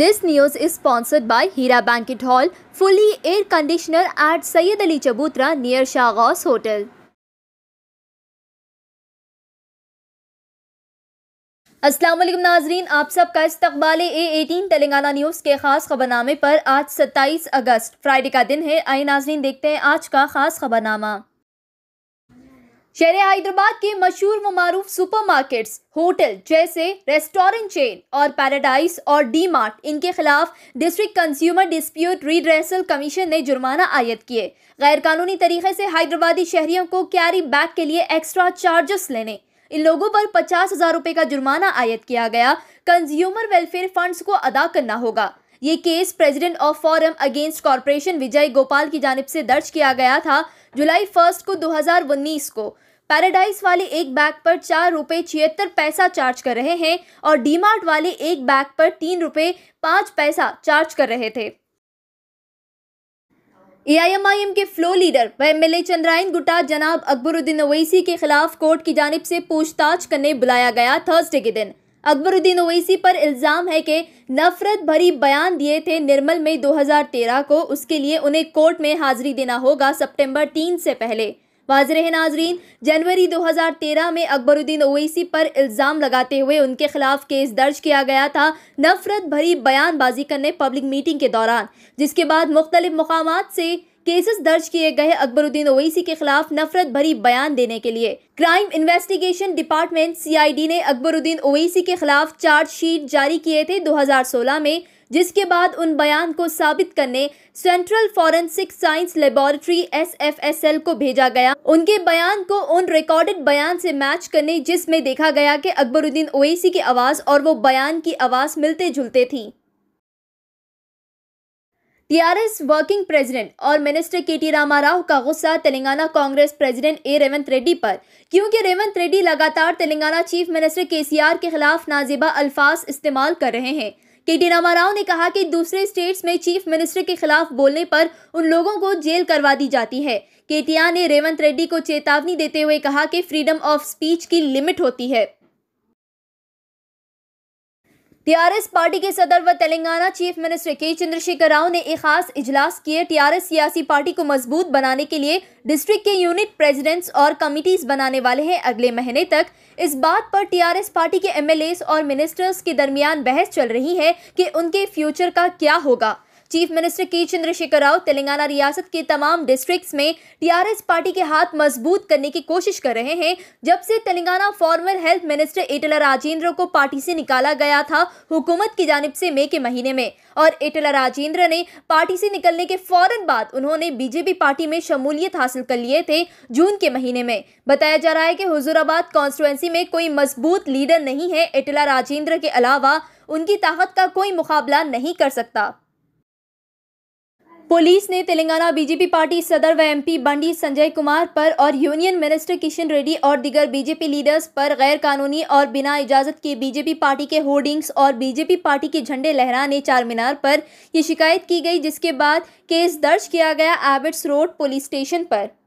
this news is sponsored by Heera banquet hall fully air conditioner at Syed Ali Chabutra near Shahgas hotel असलम नाजरीन आप सबका इस्तबाल ए एटीन तेलंगाना न्यूज़ के ख़ास खबरनामे पर आज सत्ताईस अगस्त फ्राइडे का दिन है आई नाजरीन देखते हैं आज का ख़ास खबरनामा शहर हैदराबाद के मशहूर व मरूफ मार्केट होटल जैसे रेस्टोरेंट चेन और पैराडाइज और डी मार्ट इनके खिलाफ district consumer dispute redressal commission ने जुर्माना आयद किए गैरकानूनी तरीके से हैदराबादी शहरियों को कैरी बैग के लिए एक्स्ट्रा चार्जेस लेने इन लोगों पर पचास हजार रुपये का जुर्माना आयद किया गया कंज्यूमर वेलफेयर फंड्स को अदा करना होगा ये case president of forum against corporation Vijay Gopal की जानब से दर्ज किया गया था जुलाई फर्स्ट को 2019 को पैराडाइज वाले एक बैग पर चार रुपये छिहत्तर पैसा चार्ज कर रहे हैं और डीमार्ट वाले एक बैग पर तीन रुपये पाँच पैसा चार्ज कर रहे थे एआईएमआईएम के फ्लो लीडर व एमएलए चंद्रायन गुटा जनाब अकबरुद्दीन ओवैसी के खिलाफ कोर्ट की जानब से पूछताछ करने बुलाया गया थर्सडे के दिन अकबरुद्दीन ओवैसी पर इल्ज़ाम है कि नफरत भरी बयान दिए थे निर्मल में 2013 को उसके लिए उन्हें कोर्ट में हाजिरी देना होगा सितंबर तीन से पहले वाज रहे नाजरीन जनवरी 2013 में अकबरुद्दीन ओवैसी पर इल्ज़ाम लगाते हुए उनके खिलाफ केस दर्ज किया गया था नफरत भरी बयानबाजी करने पब्लिक मीटिंग के दौरान जिसके बाद मुख्तलिफ मकाम से केसेस दर्ज किए गए अकबरुद्दीन ओवैसी के खिलाफ नफरत भरी बयान देने के लिए क्राइम इन्वेस्टिगेशन डिपार्टमेंट डी ने अकबरुद्दीन ओवैसी के खिलाफ चार्जशीट जारी किए थे सोलह में जिसके बाद उन बयान को साबित करने central forensic science laboratory SFSL को भेजा गया उनके बयान को उन रिकॉर्डेड बयान से मैच करने जिसमें देखा गया कि अकबरुद्दीन ओवैसी की आवाज़ और वो बयान की आवाज़ मिलते जुलते थी टीआरएस वर्किंग प्रेसिडेंट और मिनिस्टर के टी रामा राव का गुस्सा तेलंगाना कांग्रेस प्रेसिडेंट ए रेवंत रेड्डी पर क्योंकि रेवंत रेड्डी लगातार तेलंगाना चीफ मिनिस्टर केसीआर के खिलाफ नाजिबा अल्फाज इस्तेमाल कर रहे हैं के डी रामाराव ने कहा कि दूसरे स्टेट्स में चीफ मिनिस्टर के खिलाफ बोलने पर उन लोगों को जेल करवा दी जाती है केटिया ने रेवंत रेड्डी को चेतावनी देते हुए कहा कि फ्रीडम ऑफ स्पीच की लिमिट होती है टीआरएस पार्टी के सदर व तेलंगाना चीफ मिनिस्टर के चंद्रशेखर राव ने एक खास इजलास किए टीआरएस सियासी पार्टी को मजबूत बनाने के लिए डिस्ट्रिक्ट के यूनिट प्रेसिडेंट्स और कमिटीज बनाने वाले हैं अगले महीने तक इस बात पर टीआरएस पार्टी के एमएलए और मिनिस्टर्स के दरमियान बहस चल रही है कि उनके फ्यूचर का क्या होगा चीफ मिनिस्टर के चंद्रशेखर राव तेलंगाना रियासत के तमाम डिस्ट्रिक्ट्स में टीआरएस पार्टी के हाथ मजबूत करने की कोशिश कर रहे हैं जब से तेलंगाना फॉर्मर हेल्थ मिनिस्टर एटला राजेंद्र को पार्टी से निकाला गया था हुकूमत की जानब से मई के महीने में और एटला राजेंद्र ने पार्टी से निकलने के फौरन बाद उन्होंने बीजेपी पार्टी में शमूलियत हासिल कर लिए थे जून के महीने में बताया जा रहा है कि हुजूराबाद कॉन्स्टिट्यूंसी में कोई मजबूत लीडर नहीं है एटला राजेंद्र के अलावा उनकी ताकत का कोई मुकाबला नहीं कर सकता पुलिस ने तेलंगाना बीजेपी पार्टी सदर व एमपी बंडी संजय कुमार पर और यूनियन मिनिस्टर किशन रेड्डी और दिगर बीजेपी लीडर्स पर गैर कानूनी और बिना इजाजत के बीजेपी पार्टी के होर्डिंग्स और बीजेपी पार्टी के झंडे लहराने चार मीनार पर यह शिकायत की गई जिसके बाद केस दर्ज किया गया एबिट्स रोड पुलिस स्टेशन पर